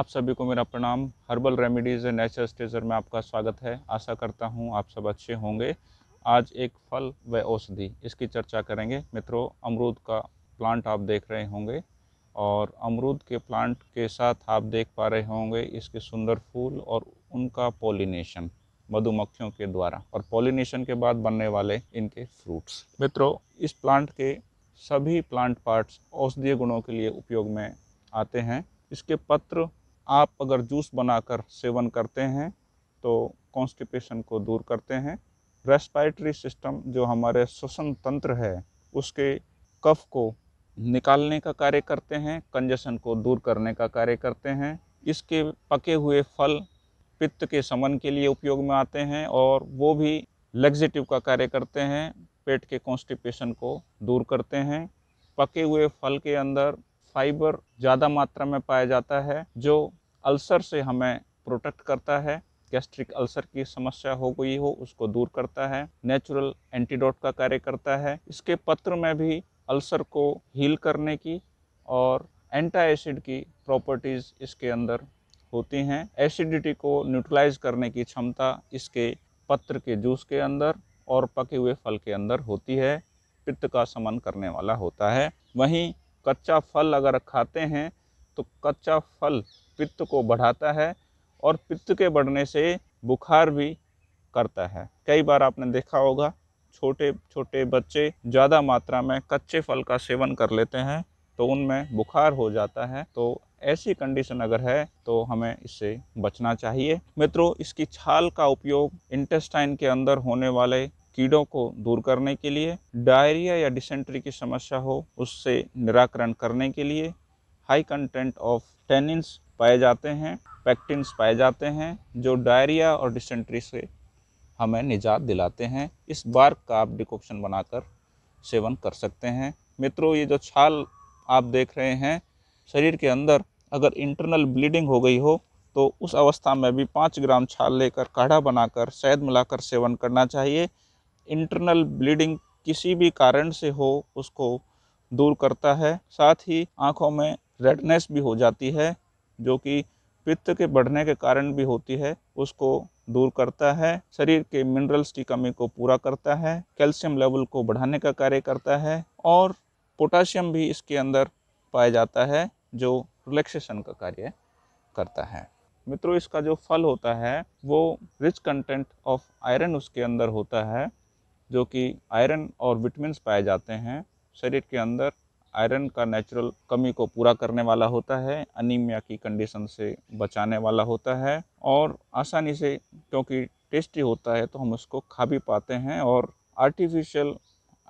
आप सभी को मेरा प्रणाम herbal remedies and nature stager में आपका स्वागत है आशा करता हूँ आप सब अच्छे होंगे आज एक फल व औषधि इसकी चर्चा करेंगे मित्रों अमरूद का प्लांट आप देख रहे होंगे और अमरूद के प्लांट के साथ आप देख पा रहे होंगे इसके सुंदर फूल और उनका पॉलिनेशन मधुमक्खियों के द्वारा और पोलिनेशन के बाद बनने वाले इनके फ्रूट्स मित्रों इस प्लांट के सभी प्लांट पार्ट्स औषधीय गुणों के लिए उपयोग में आते हैं इसके पत्र आप अगर जूस बनाकर सेवन करते हैं तो कॉन्स्टिपेशन को दूर करते हैं रेस्पायटरी सिस्टम जो हमारे श्वसन तंत्र है उसके कफ को निकालने का कार्य करते हैं कंजेशन को दूर करने का कार्य करते हैं इसके पके हुए फल पित्त के समन के लिए उपयोग में आते हैं और वो भी लेग्जेटिव का कार्य करते हैं पेट के कॉन्स्टिपेशन को दूर करते हैं पके हुए फल के अंदर फाइबर ज़्यादा मात्रा में पाया जाता है जो अल्सर से हमें प्रोटेक्ट करता है गैस्ट्रिक अल्सर की समस्या हो गई हो उसको दूर करता है नेचुरल एंटीडोट का कार्य करता है इसके पत्र में भी अल्सर को हील करने की और एंटा एसिड की प्रॉपर्टीज़ इसके अंदर होती हैं एसिडिटी को न्यूट्रलाइज करने की क्षमता इसके पत्र के जूस के अंदर और पके हुए फल के अंदर होती है पित्त का समन करने वाला होता है वहीं कच्चा फल अगर खाते हैं तो कच्चा फल पित्त को बढ़ाता है और पित्त के बढ़ने से बुखार भी करता है कई बार आपने देखा होगा छोटे छोटे बच्चे ज़्यादा मात्रा में कच्चे फल का सेवन कर लेते हैं तो उनमें बुखार हो जाता है तो ऐसी कंडीशन अगर है तो हमें इससे बचना चाहिए मित्रों इसकी छाल का उपयोग इंटेस्टाइन के अंदर होने वाले कीड़ों को दूर करने के लिए डायरिया या डिसेंट्री की समस्या हो उससे निराकरण करने के लिए हाई कंटेंट ऑफ टेनिन्स पाए जाते हैं पैक्टिन्स पाए जाते हैं जो डायरिया और डिसेंट्री से हमें निजात दिलाते हैं इस बार का आप डिकोप्शन बनाकर सेवन कर सकते हैं मित्रों ये जो छाल आप देख रहे हैं शरीर के अंदर अगर इंटरनल ब्लीडिंग हो गई हो तो उस अवस्था में भी पाँच ग्राम छाल लेकर काढ़ा बनाकर शहद मिलाकर सेवन करना चाहिए इंटरनल ब्लीडिंग किसी भी कारण से हो उसको दूर करता है साथ ही आँखों में रेडनेस भी हो जाती है जो कि पित्त के बढ़ने के कारण भी होती है उसको दूर करता है शरीर के मिनरल्स की कमी को पूरा करता है कैल्शियम लेवल को बढ़ाने का कार्य करता है और पोटाशियम भी इसके अंदर पाया जाता है जो रिलैक्सेशन का कार्य करता है मित्रों इसका जो फल होता है वो रिच कंटेंट ऑफ आयरन उसके अंदर होता है जो कि आयरन और विटामिन पाए जाते हैं शरीर के अंदर आयरन का नेचुरल कमी को पूरा करने वाला होता है अनिमिया की कंडीशन से बचाने वाला होता है और आसानी से क्योंकि टेस्टी होता है तो हम उसको खा भी पाते हैं और आर्टिफिशियल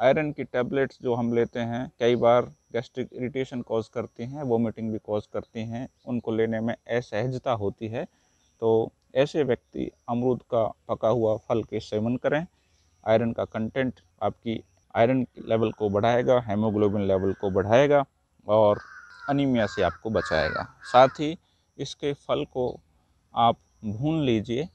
आयरन की टैबलेट्स जो हम लेते हैं कई बार गैस्ट्रिक इरिटेशन कॉज करती हैं वोमिटिंग भी कॉज करती हैं उनको लेने में असहजता होती है तो ऐसे व्यक्ति अमरूद का पका हुआ फल के सेवन करें आयरन का कंटेंट आपकी आयरन लेवल को बढ़ाएगा हेमोग्लोबिन लेवल को बढ़ाएगा और अनीमिया से आपको बचाएगा साथ ही इसके फल को आप भून लीजिए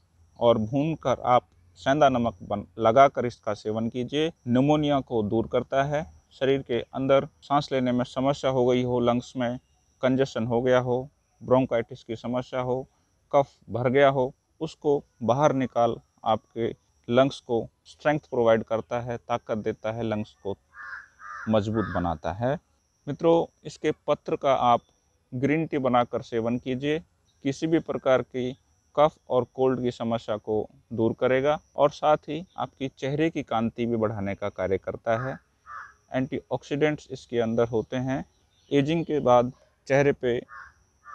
और भून कर आप सेंधा नमक बन लगा कर इसका सेवन कीजिए निमोनिया को दूर करता है शरीर के अंदर सांस लेने में समस्या हो गई हो लंग्स में कंजेशन हो गया हो ब्रोंकाइटिस की समस्या हो कफ भर गया हो उसको बाहर निकाल आपके लंग्स को स्ट्रेंथ प्रोवाइड करता है ताकत देता है लंग्स को मजबूत बनाता है मित्रों इसके पत्र का आप ग्रीन टी बनाकर सेवन कीजिए किसी भी प्रकार की कफ और कोल्ड की समस्या को दूर करेगा और साथ ही आपकी चेहरे की कांति भी बढ़ाने का कार्य करता है एंटीऑक्सीडेंट्स इसके अंदर होते हैं एजिंग के बाद चेहरे पे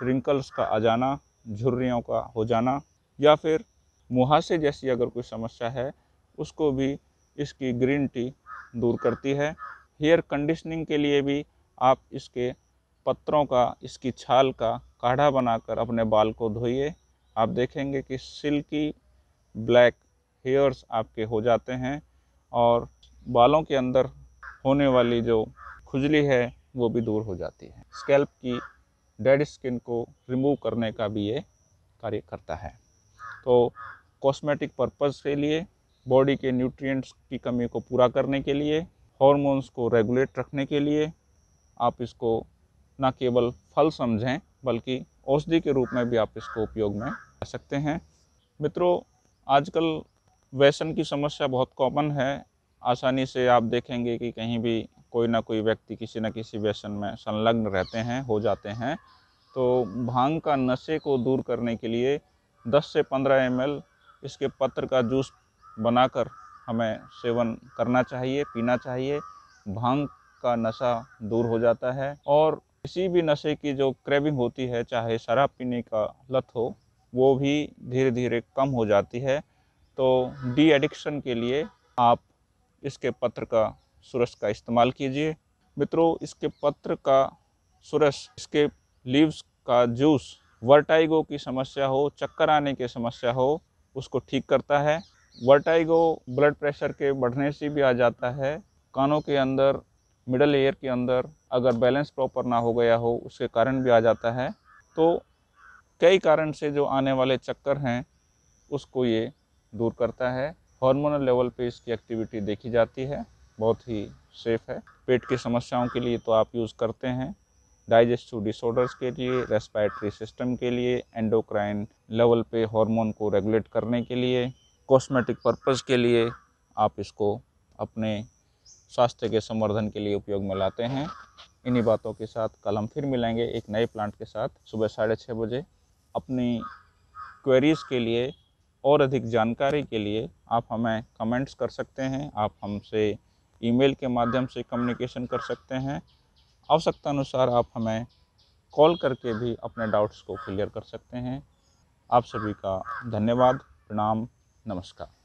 रिंकल्स का आ जाना झुर्रियों का हो जाना या फिर मुहासे जैसी अगर कोई समस्या है उसको भी इसकी ग्रीन टी दूर करती है हेयर कंडीशनिंग के लिए भी आप इसके पत्रों का इसकी छाल का काढ़ा बनाकर अपने बाल को धोइए आप देखेंगे कि सिल्की ब्लैक हेयर्स आपके हो जाते हैं और बालों के अंदर होने वाली जो खुजली है वो भी दूर हो जाती है स्कैल्प की डेड स्किन को रिमूव करने का भी ये कार्य करता है तो कॉस्मेटिक पर्पज़ के लिए बॉडी के न्यूट्रिएंट्स की कमी को पूरा करने के लिए हॉर्मोन्स को रेगुलेट रखने के लिए आप इसको न केवल फल समझें बल्कि औषधि के रूप में भी आप इसको उपयोग में ला सकते हैं मित्रों आजकल व्यसन की समस्या बहुत कॉमन है आसानी से आप देखेंगे कि कहीं भी कोई ना कोई व्यक्ति किसी न किसी व्यसन में संलग्न रहते हैं हो जाते हैं तो भांग का नशे को दूर करने के लिए 10 से 15 एम इसके पत्र का जूस बनाकर हमें सेवन करना चाहिए पीना चाहिए भांग का नशा दूर हो जाता है और किसी भी नशे की जो क्रेविंग होती है चाहे शराब पीने का लत हो वो भी धीरे धीरे कम हो जाती है तो डी एडिक्शन के लिए आप इसके पत्र का सुरस का इस्तेमाल कीजिए मित्रों इसके पत्र का सुरस इसके लीव्स का जूस वर्टाइगो की समस्या हो चक्कर आने की समस्या हो उसको ठीक करता है वर्टाइगो ब्लड प्रेशर के बढ़ने से भी आ जाता है कानों के अंदर मिडल ईयर के अंदर अगर बैलेंस प्रॉपर ना हो गया हो उसके कारण भी आ जाता है तो कई कारण से जो आने वाले चक्कर हैं उसको ये दूर करता है हार्मोनल लेवल पे इसकी एक्टिविटी देखी जाती है बहुत ही सेफ़ है पेट की समस्याओं के लिए तो आप यूज़ करते हैं डाइजेस्टिव डिसऑर्डर्स के लिए रेस्पिरेटरी सिस्टम के लिए एंडोक्राइन लेवल पे हार्मोन को रेगुलेट करने के लिए कॉस्मेटिक पर्पस के लिए आप इसको अपने स्वास्थ्य के संवर्धन के लिए उपयोग में लाते हैं इन्हीं बातों के साथ कल हम फिर मिलेंगे एक नए प्लांट के साथ सुबह साढ़े छः बजे अपनी क्वेरीज़ के लिए और अधिक जानकारी के लिए आप हमें कमेंट्स कर सकते हैं आप हमसे ईमेल के माध्यम से कम्युनिकेशन कर सकते हैं आवश्यकता अनुसार आप हमें कॉल करके भी अपने डाउट्स को क्लियर कर सकते हैं आप सभी का धन्यवाद प्रणाम नमस्कार